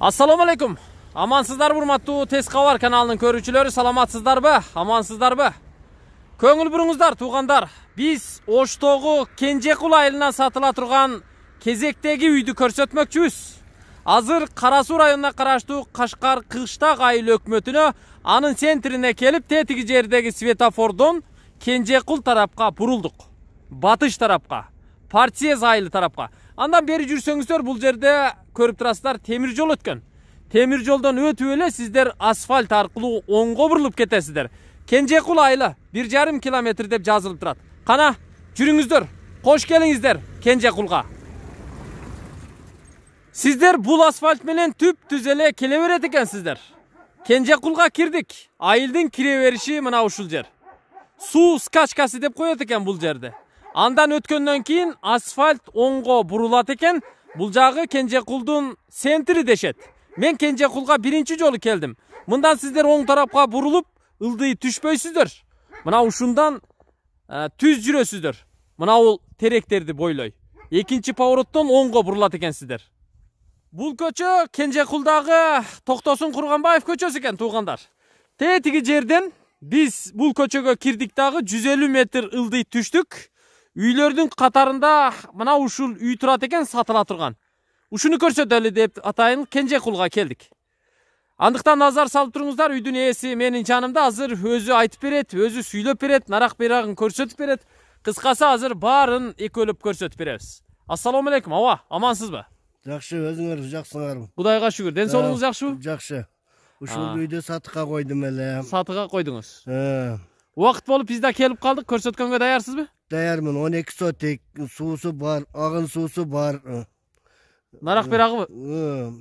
Ассаламу алейкум. Амансыздар бұрматтуу тез қавар каналының көрүүчүлөрү саламатсыздар бі, Амансыздар бі. Көңіл бұрыңыздар, туғандар. Біз Оштоғы Кенжекул айылынан сатыла тұрған кезектегі үйді жүз. Азыр қарасу районуна караштуу қашқар Кыштак айыл өкмөтүнө анын центрине келіп тетігі жердегі светофордон Кенжекул тарапқа бурулдук. Батыш тарапқа. Партиез айылы тарапқа андан бері жүрсеңіздер бұл жерде көріп тұрасыздар темір жол өткен темір жолдан өтіп эле сіздер асфальт арқылы оңго бурулуп кетесіздер кенжекул айылы бир жарым километр деп жазылып турат кана жүрүңүздөр кош келиңиздер кенжекулга сиздер бул асфальт менен түп түз эле келе берет экенсиздер кенжекулга кирдик айылдын кире бериши мына ушул жер суу скачкасы деп коет экен бул жерди андан өткөндөн кийин асфальт оңго бурулат экен бул жагы кенжекулдун центри дешет мен кенжекулга биринчи жолу келдим мындан сиздер оң тарапка бурулуп ылдый түшпөйсүздөр мына ушундан ә, түз жүрөсүздөр мына бул теректерди бойлой экинчи повороттон оңго бурулат экенсиздер бул көчө кенжекулдагы токтосун курганбаев көчөсү экен туугандар тетиги жерден биз бул көчөгө кирдик дагы жүз элүү метр ылдый түштүк үйлердің қатарында мына ушул үй турат екен сатыла турган ушуну көрсөтөлү деп атайын кенже кулга келдик андыктан назар салып туруңуздар үйдүн ээси менин жанымда азыр өзү айтып берет өзү сүйлөп берет нарак берағын көрсөтүп берет кыскасы азыр баарын экөөлөп көрсөтүп беребиз ассалому алейкум аба амансызбы жакшы өзүңөр жаксыңарбы кудайга шүгүр ден соолугуңуз жакшыбы жакшы ушул үйдү сатыкка койдум эле сатыкка койдуңуз уақыт болып біз келіп қалдық көрсеткенге даярсыз ба даярмын он эки сотик суусу бар ағын суусу бар нарак бирагыбы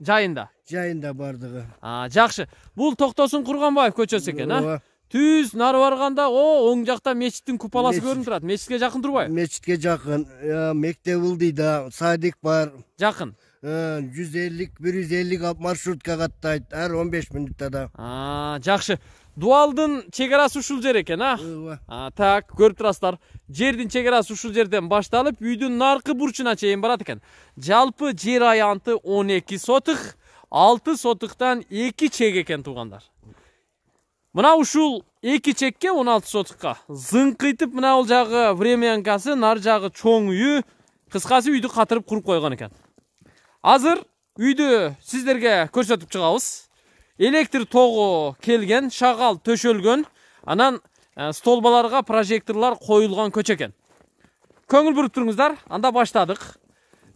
жайында жайында баардыгы жакшы бул токтосун курганбаев көчөсү экен а түз нары барганда о оң жакта мечиттин куполасы көрүнүп турат мечитке жакын турбайбы мечитке жакын мектеп ылдыйда садик бар жакын жүз эллик бир жүз эллик маршруткага каттайт ар он беш мүнөттө жакшы дуалдын арасы ушул жер экен а ооба так көрүп турасыздар жердин арасы ушул жерден башталып үйдүн наркы бурчуна чейин барат экен жалпы жер аянты он эки сотых алты сотыктан эки чек экен туугандар мына ушул эки чекке он алты сотукка зыңкыйтып мына бул жагы временкасы нар жагы чоң үйү кыскасы үйдү катырып куруп койгон экен азыр үйдү сиздерге көрсөтүп чыгабыз электр тоғы келген шағал төшөлгөн анан столбаларга прожекторлор қойылған көчө экен көңүл буруп туруңуздар анда баштадык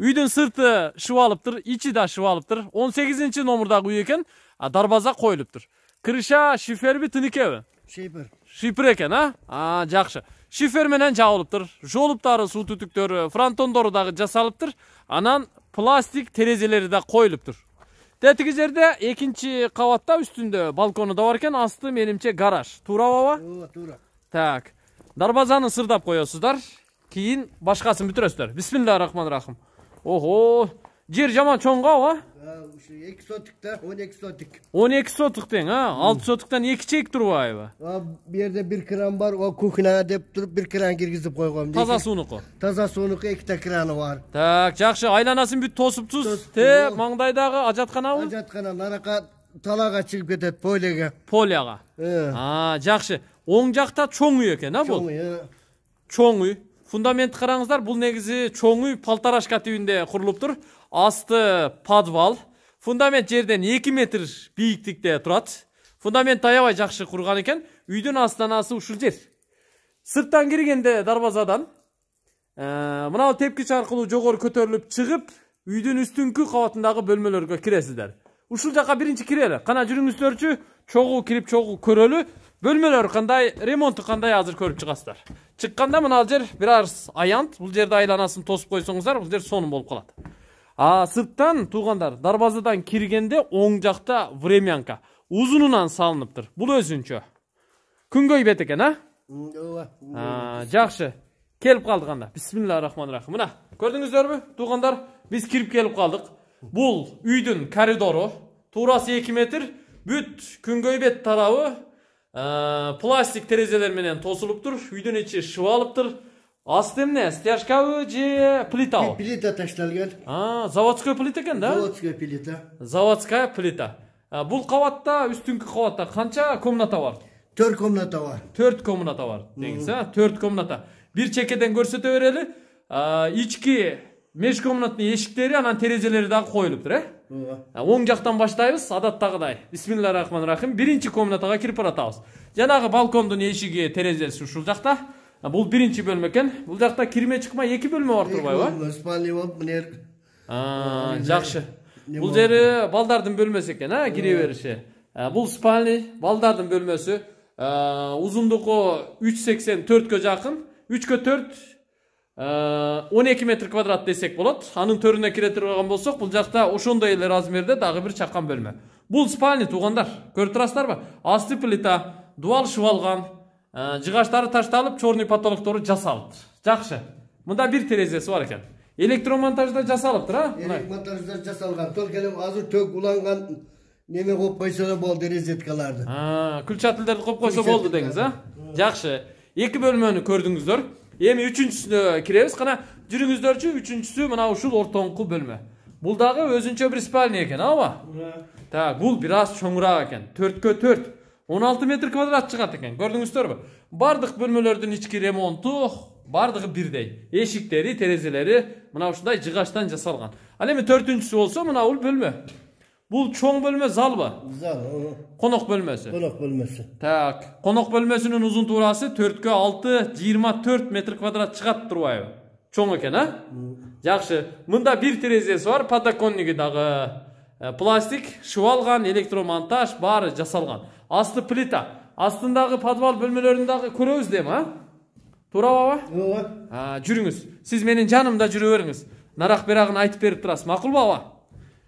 үйдүн сырты тұр ичи да шыбалыптыр он сегизинчи номурдагы үй экен дарбаза коюлуптур крыша шиферби тыныкеби шипер шипер экен а жакшы шифер менен жабылыптыр жолуптары суу түтүктөрү фронтондору дагы жасалыптыр анан пластик терезелері да коюлуптур Detikizerde ikinci kavatda üstünde balkonu da varken astığım benimce garaj. Tura baba. Tura. Tak. Darbazanı sırdap koyuyorsunuzlar. Keyin başkasını bitiresiler. Bismillahirrahmanirrahim. Oho. жер жаман чоңго ғой, ушу эки сотукта он эки сотук он эки тең а алты сотуктан эки чек турбайбы бул жерде бир кран бар кухня деп туруп бир кран киргизип койгом таза суунуку таза суунуку та краны бар так жакшы айланасын бүт тосупсуз тээп маңдайдагы ажатканабы ажаткана талаға талаага чыгып кетет полеге поляга э. жакшы оң жакта чоң үй экен а бул чоң үй э. чоң үй фундаментти караңыздар бул негизи чоң үй полторашка құрылып курулуптур асты подвал фундамент жерден 2 метр биіктікте тұрады фундамент аябай жақсы құрған екен үйдің астанасы ушул жер сырттан кіргенде дарбазадан мына ә, мынау тепкіш арқылы жоғары көтеріліп шығып үйдің үстіңгі қабатындағы бөлмелерге кіресіздер ушул жаққа бірінші кирели қана жүріңіздерші чогуу кирип чогуу көрөлү бөлмөлөр кандай ремонту кандай азыр көрүп чыгасыздар чыкканда мына жер бир аз аянт бул жерде айланасын тосуп койсоңуздар бул жер сонун болуп калат а сырттан туугандар дарбазадан киргенде оң жакта времянка узунунан салыныптыр бул өзүнчө күнгөй бет экен а ооба жакшы келип калдык анда бисмилла рахмани рахим мына көрдүңүздөрбү туугандар биз кирип келип калдык бул үйдүн коридору туурасы эки метр бүт күнгөй бет тарабы пластик терезелер менен тосулуптур үйдүн ичи шыбалыптыр асты эмне стяжкабы же плита. Плита ташталган А, заводская плита да? Заводская плита. Заводская плита. бул кабатта үстүнкү кабатта канча комната бар? Төрт комната бар. Төрт комната бар. Деңіз, Төрт комната. бир чекеден көрсөтө берели. Ички меш эшиктери анан терезелери дагы коюлуптур, э? Оң жактан баштайбыз, адаттагыдай. Бисмиллах рахман рахим. Биринчи комнатага кирип баратабыз. Жанагы балкондун эшиги, терезеси ушул жакта бул биринчи бөлмө экен бул жакта кирме чыкма эки бөлмө бар турбайбы спальный болуп мына жакшы бул жери балдардын бөлмөсү экен а кире бериши бул спальный балдардын бөлмөсү узундугу үч сексен төрткө жакын үчкө төрт он эки метр квадрат десек болот анын төрүнө кире турган болсок бул жакта ошондой эле размерде дагы бир чакан бөлмө бул спальный туугандар көрүп турасыздарбы асты плита дубал шыбалган Э, жыгачтары ташталып черный потолоктору жасалыптыр жакшы мында бир терезеси бар экен электромонтажда жасалыптыр а электромонтажда жасалган только эле азыр төк уланган неме коюп койсо да болду розеткаларды күлчатылдерди коюп койсо болду деңиз а жакшы эки бөлмөнү көрдүңүздөр эми үчүнчүсүнө киребиз кана жүрүңүздөрчү үчүнчүсү мына ушул ортоңку бөлмө бул дагы өзүнчө бир спальня экен ооба так бул бир аз чоңураак экен төрткө төрт 16 метр квадрат чыгат экен көрдүңүздөрбү баардык бөлмөлөрдүн ички ремонту баардыгы бирдей эшиктери терезелери мына ушундай жыгачтан жасалган ал эми төртүнчүсү болсо мына бул бөлмө бул чоң бөлмө залбы зал конок бөлмөсү конок бөлмөсү так конок бөлмөсүнүн ұзын турасы төрткө алты жыйырма төрт метр квадрат чыгат турбайбы чоң экен а жакшы мында бир терезеси бар подоконнигі дагы пластик шыбалған электромонтаж бары жасалған асты плита астындағы подвал бөлмелеріндегі көрөбүз дейм а туура баба ооба жүрүңүз сиз менин жанымда жүрө бериңиз нарак бирагын айтып берип турасыз макул баба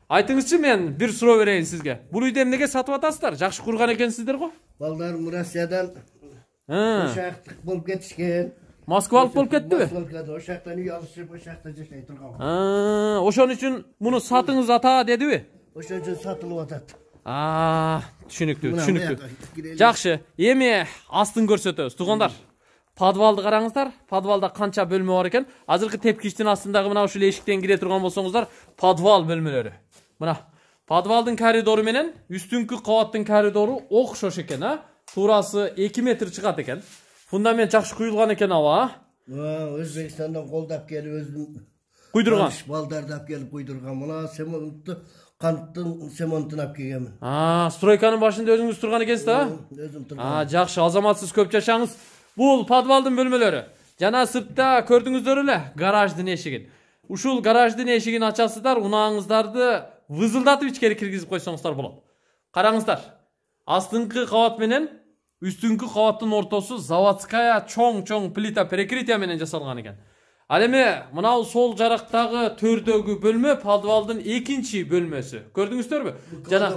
айтыңызчы мен бир суроо берейин сизге бул үйдү эмнеге сатып атасыздар жакшы курган экенсиздер го балдарым россиядан ә. ошактык болуп кетишкен москвалык болуп кеттиби ошол жактан үй алышып ошол жакта жашай турган ә, ошон үчүн муну сатыңыз ата дедиби ошон үчүн сатылып атат түшүнүктүү түшүнүктүү жакшы эми астын көрсөтөбүз туугандар подвалды караңыздар подвалда канча бөлмө бар экен азыркы тепкичтин астындагы мына ушул эшиктен кире турган болсоңуздар подвал бөлмөлөрү мына подвалдын коридору менен үстүнкү кабаттын коридору окшош экен а туурасы эки метр чыгат экен фундамент жакшы куюлган экен аба а өзбекстандан колдоп келип өзүм куйдурган балдарды алып келип куйдурган мына цементти канттын цементин алып келгенмин стройканын башында өзүңүз турган экенсиз да өзүм турган жакшы азаматсыз көп жашаңыз бул подвалдын бөлмөлөрү жана сыртта көрдүңүздөр эле гараждын эшигин ушул гараждын эшигин ачасыздар унааңыздарды вызылдатып ичкери киргизип койсоңуздар болот караңыздар астыңкы кабат менен үстүңкү кабаттын ортосу заводская чоң чоң плита перекрытия менен жасалган экен ал эми мынау сол жарактагы төрдөгү бөлмө подвалдын экинчи бөлмөсү көрдүңүздөрбү жана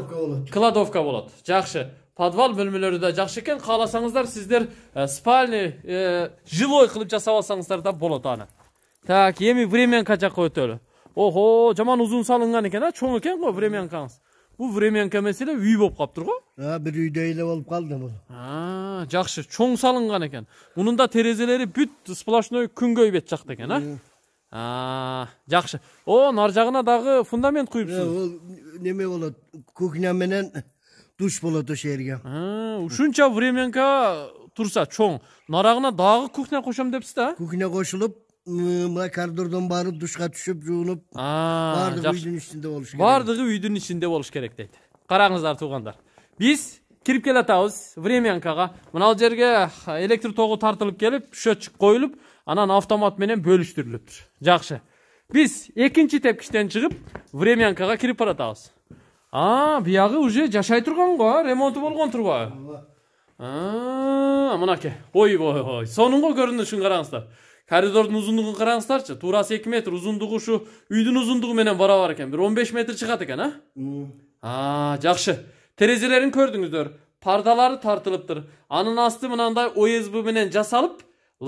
кладовка болот жакшы подвал бөлмөлөрү да жакшы экен кааласаңыздар сиздер э, спальный э, жилой кылып жасап алсаңыздар да болот аны так эми временка жакка өтөлү охо жаман узун салынган экен а чоң экен го временкаңыз бұл временка мәселе үй болып қалып тұр ғой бір эле болып қалды бұл жақсы чоң салынған екен мунун да терезелері бүт сплошной күнгөй бет жақта екен а жақсы о нар жағына дағы фундамент құйыпсыз ол неме болады кухня менен душ болот ошол жерге ушунча временка турса чоң нарагына дагы кухня кошом депсиз да кухня кошулуп коридордон барып душка түшүп жуунуп баардыгы үйдүн ичинде болуш керек баардыгы үйдүн ичинде болуш керек дейт караңыздар туугандар биз кирип келатабыз времянкага мынал жерге электр тогу тартылып келип счетчик коюлуп анан автомат менен бөлүштүрүлүптүр жакшы биз экинчи тепкичтен чыгып времянкага кирип баратабыз а биягы уже жашай турган го ремонту болгон турбайбы мынакей ойбой сонун го көрүнүшүн караңыздар коридордун узундугун караңыздарчы туурасы эки метр узундугу ушу үйдүн узундугу менен барабар экен бир он беш метр чыгат экен а а жакшы терезелерин көрдүңүздөр пардалары тартылыптыр анын асты мынандай осб менен жасалып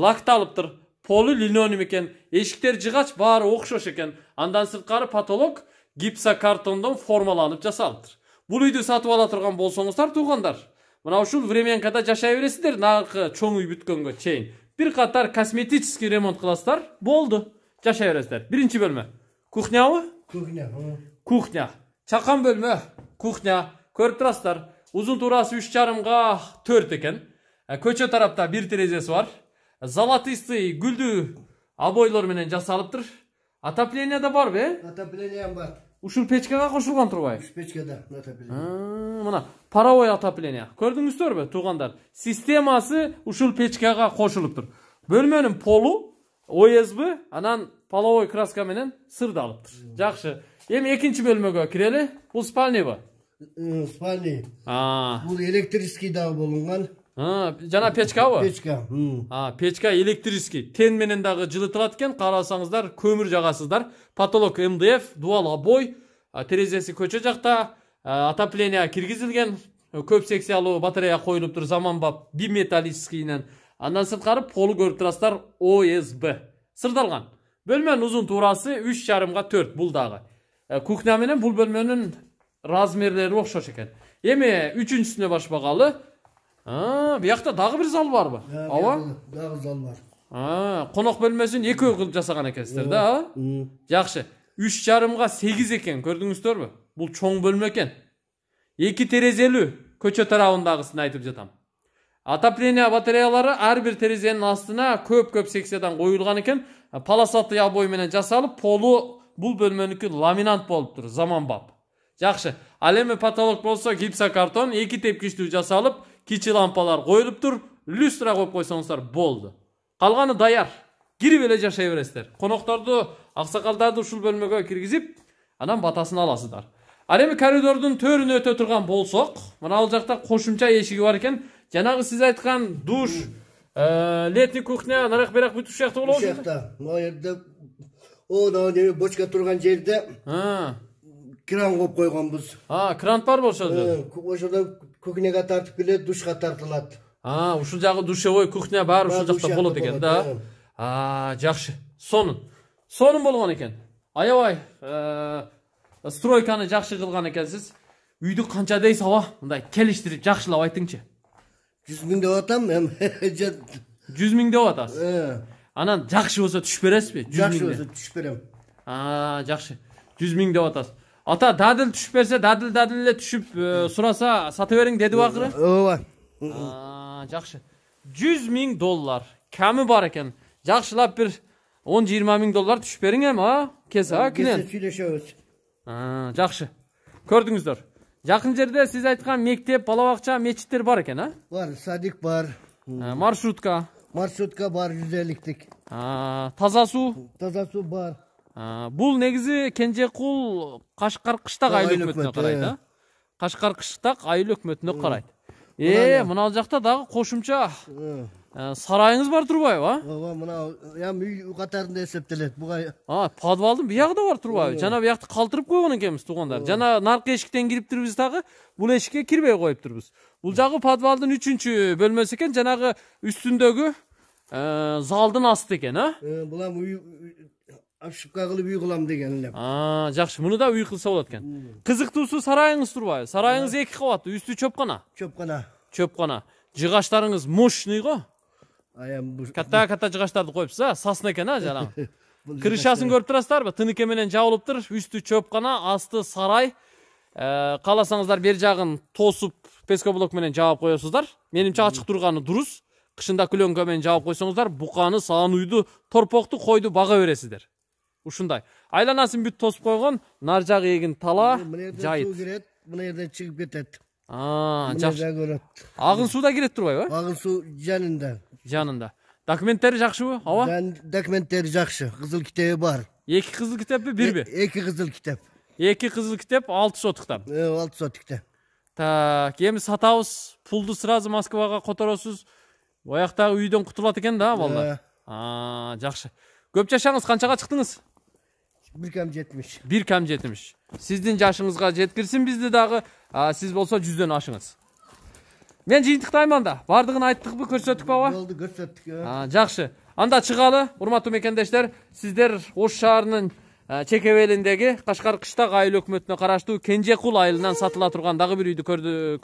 лакталыптыр полу линолеум экен эшиктер жыгач баары окшош экен андан сырткары потолок гипсокартондон формаланып жасалыптыр бул үйдү сатып ала турган болсоңуздар туугандар мына ушул временкада жашай бересиздер наркы чоң үй бүткөнгө чейин Бир катар косметический ремонт кыласыздар болду жашай бересиздер биринчи бөлмө кухнябы кухня кухня чакан бөлмө кухня көрүп турасыздар узун туурасы үч жарымга төрт экен көчө тарапта бир терезеси бар золотистый гүлдүү обойлор менен жасалыптыр отопление да барбы э отоплением бар ушул печкага кошулган турбайбы печкада отопление мына паровой отопление көрдүңүздөрбү туугандар системасы ушул печкага тұр. бөлмөнүн полу ОСБ анан половой краска менен сырдалыптыр жакшы эми экинчи бөлмөгө кирели бул спальныйбы спальный бул электрический дагы болунган жана печкабы печка печка электрический тен менен дагы жылытылат экен карасаңыздар көмүр жагасыздар потолок мдф дубал обой терезеси көчө жакта Ә, отопление киргизилген көп секциялуу батарея коюлуптур заманбап биметаллическийинен андан сырткары полу көрүп турасыздар осб сырдалган бөлмөнүн узун туурасы үч жарымга төрт бул дагы ә, кухня менен бул бөлмөнүн размерлери окшош экен эми үчүнчүсүнө баш багалы биякта дагы бир зал барбы ооба дагы зал бар конок ә, бөлмөсүн экөө кылып жасаган экенсиздер да жакшы үч жарымга сегиз экен көрдүңүздөрбү бұл чоң бөлме екен екі терезелі көше тарабындагысын айтып жатам отопление батареялары ар бир терезенин астына көп көп секциядан қойылған екен полосатый обой менен жасалып полу бұл бөлмөнүкү ламинант болуптур заманбап жакшы ал эми потолок болсо гипсокартон эки тепкичтүү жасалып кичи лампалар коюлуптур люстра коюп койсоңуздар болду калганы даяр кирип эле жашай бересиздер конокторду аксакалдарды ушул бөлмөгө киргизип анан батасын аласыздар ал эми коридордун төрүнө өтө турган болсок мына ал жакта кошумча эшиги бар экен жанагы сиз айткан душ летний кухня нарак берак бүт ушул жакта болобу ушул жакта могу жерде о бочка турган жерде кран коюп койгонбуз а кран барбы ошол жерде ошодо кухняга тартып келет душка тартылат а ушул жагы душевой кухня бар ушул жакта болот экен да жакшы сонун сонун болгон экен аябай стройканы жакшы кылган экенсиз үйдү канча дейсиз аба мындай келиштирип жакшылап айтыңчы жүз миң деп атам эми жүз миң деп атасыз анан жакшы болсо түшүп бересизби жакшы болсо түшүп берем жакшы жүз миң деп атасыз ата дадил түшүп берсе дадил дадил эле түшүп э, сураса сата бериң дедиби акыры ооба жакшы жүз миң доллар кәмі бар экен жакшылап бир он жыйырма миң доллар түшүп бериң эми а кесе а кинен сүйлөшөбүз жақсы көрдіңіздер жақын жерде сіз айтқан мектеп бала бакча бар екен а бар садик бар маршрутка маршрутка бар жүз эликтик таза суу таза суу бар бул негизи кенжекул кашкар кыштак айыл өкмөтүнө карайт а кашкар кыштак айыл өкмөтүнө карайт э мына жакта дагы кошумча Ә, сарайыңыз бар турбайбы а ооба мынау эми ә, ә, үй катарында эсептелет буга а подвалдын биягы да бар турбайбы жана биякты калтырып койгон экенбиз туугандар жана наркы эшиктен кириптирбиз дагы бул эшикке кирбей коюптурбуз бул жагы подвалдын үчүнчү бөлмөсү экен жанагы үстүндөгү залдын асты экен а бул үй ошибка кылып үй кылам деген эле жакшы муну да үй кылса болот экен кызыктуусу сарайыңыз турбайбы сарайыңыз эки кабаттуу үстү чөпкана чөп чөпкана жыгачтарыңыз мощный го катта катта жыгачтарды коюпсуз а сосна экен а жанагы крышасын көрүп турасыздарбы тыныке менен жабылып тур үстү чөпкана асты сарай кааласаңыздар э, бер жагын тосуп пескоблок менен жаап коесуздар менимче ачык турганы дурус кышында кленка менен жаап койсоңуздар буканы саан уйду торпокту койду бага бересиздер ушундай айланасын бүт тосуп койгон нар жагы эгин тала жайыт кирет мына жерден чыгып кетет жакшы агын суу да кирет турбайбы агын суу жанында жанында документтері жакшыбы ооба документтері жакшы қызыл китеби бар екі қызыл китеппи бирби эки бе екі қызыл кызыл екі қызыл алты сотық кітап алты сотық китеп так эми сатабыз пулду сразу москвага которосуз ояктагы үйдөн кутулат экен да балдар жакшы көп жашаңыз канчага чыктыңыз бир кам жетимиш бир кам жетимиш сиздин жашыңызга жеткирсин бизди дагы сиз болсо жүздөн ашыңыз мен жыйынтыктайм анда баардыгын айттыкпы көрсөттүк ба болду көрсөттүк жакшы анда чыгалы урматтуу мекендештер сиздер ош шаарынын чеке белиндеги кашкар кыштак айыл өкмөтүнө караштуу кенжекул айылынан сатыла турган дагы бир үйдү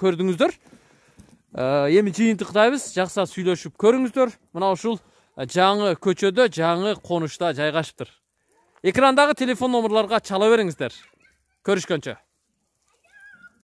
көрдүңүздөр эми жыйынтыктайбыз жакса сүйлөшүп көрүңүздөр мына ушул жаңы көчөдө жаңы конушта жайгашыптыр экрандагы телефон номерларга чала бериңиздер көрүшкөнчө